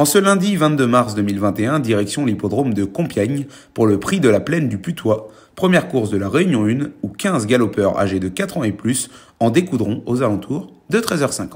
En ce lundi 22 mars 2021, direction l'hippodrome de Compiègne pour le prix de la plaine du Putois, première course de la Réunion 1 où 15 galopeurs âgés de 4 ans et plus en découdront aux alentours de 13h50.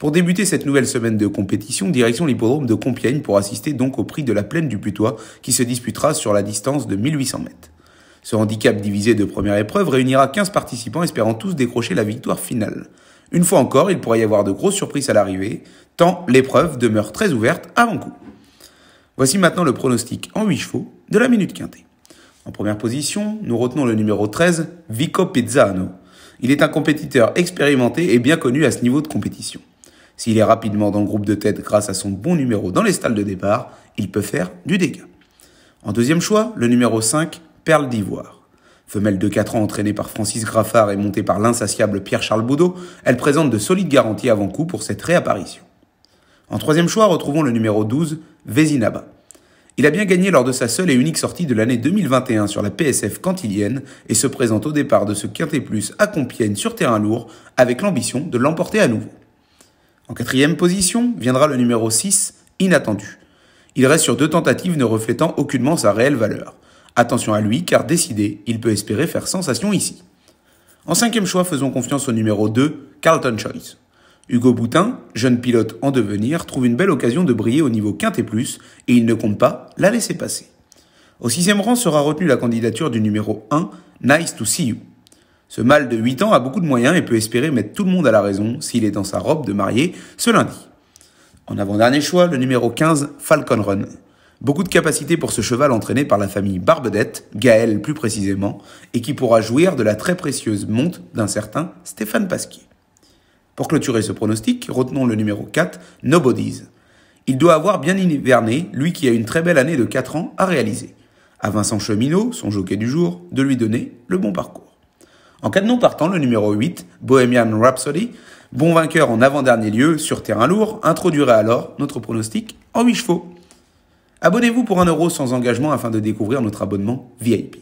Pour débuter cette nouvelle semaine de compétition, direction l'hippodrome de Compiègne pour assister donc au prix de la plaine du Putois qui se disputera sur la distance de 1800 mètres. Ce handicap divisé de première épreuve réunira 15 participants espérant tous décrocher la victoire finale. Une fois encore, il pourrait y avoir de grosses surprises à l'arrivée, tant l'épreuve demeure très ouverte avant coup. Voici maintenant le pronostic en 8 chevaux de la minute quintée. En première position, nous retenons le numéro 13, Vico Pizzano. Il est un compétiteur expérimenté et bien connu à ce niveau de compétition. S'il est rapidement dans le groupe de tête grâce à son bon numéro dans les stalles de départ, il peut faire du dégât. En deuxième choix, le numéro 5, Perle d'Ivoire. Femelle de 4 ans entraînée par Francis Graffard et montée par l'insatiable Pierre-Charles Baudot, elle présente de solides garanties avant coup pour cette réapparition. En troisième choix, retrouvons le numéro 12, Vezinaba. Il a bien gagné lors de sa seule et unique sortie de l'année 2021 sur la PSF cantilienne et se présente au départ de ce quinté Plus à Compiègne sur terrain lourd avec l'ambition de l'emporter à nouveau. En quatrième position viendra le numéro 6, Inattendu. Il reste sur deux tentatives ne reflétant aucunement sa réelle valeur. Attention à lui, car décidé, il peut espérer faire sensation ici. En cinquième choix, faisons confiance au numéro 2, Carlton Choice. Hugo Boutin, jeune pilote en devenir, trouve une belle occasion de briller au niveau et plus, et il ne compte pas la laisser passer. Au sixième rang sera retenue la candidature du numéro 1, Nice to See You. Ce mâle de 8 ans a beaucoup de moyens et peut espérer mettre tout le monde à la raison s'il est dans sa robe de marié ce lundi. En avant-dernier choix, le numéro 15, Falcon Run. Beaucoup de capacité pour ce cheval entraîné par la famille Barbedette, Gaël plus précisément, et qui pourra jouir de la très précieuse monte d'un certain Stéphane Pasquier. Pour clôturer ce pronostic, retenons le numéro 4, Nobody's. Il doit avoir bien hiverné, lui qui a une très belle année de 4 ans à réaliser. À Vincent Cheminot, son jockey du jour, de lui donner le bon parcours. En cas de non partant, le numéro 8, Bohemian Rhapsody, bon vainqueur en avant-dernier lieu sur terrain lourd, introduirait alors notre pronostic en 8 chevaux. Abonnez-vous pour 1€ euro sans engagement afin de découvrir notre abonnement VIP.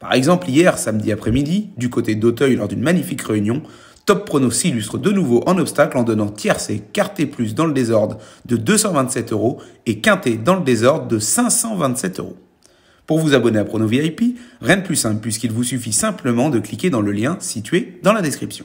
Par exemple, hier, samedi après-midi, du côté d'Auteuil lors d'une magnifique réunion, Top Prono s'illustre de nouveau en obstacle en donnant tiercé, quarté plus dans le désordre de 227 euros et quinté dans le désordre de 527 euros. Pour vous abonner à Prono VIP, rien de plus simple puisqu'il vous suffit simplement de cliquer dans le lien situé dans la description.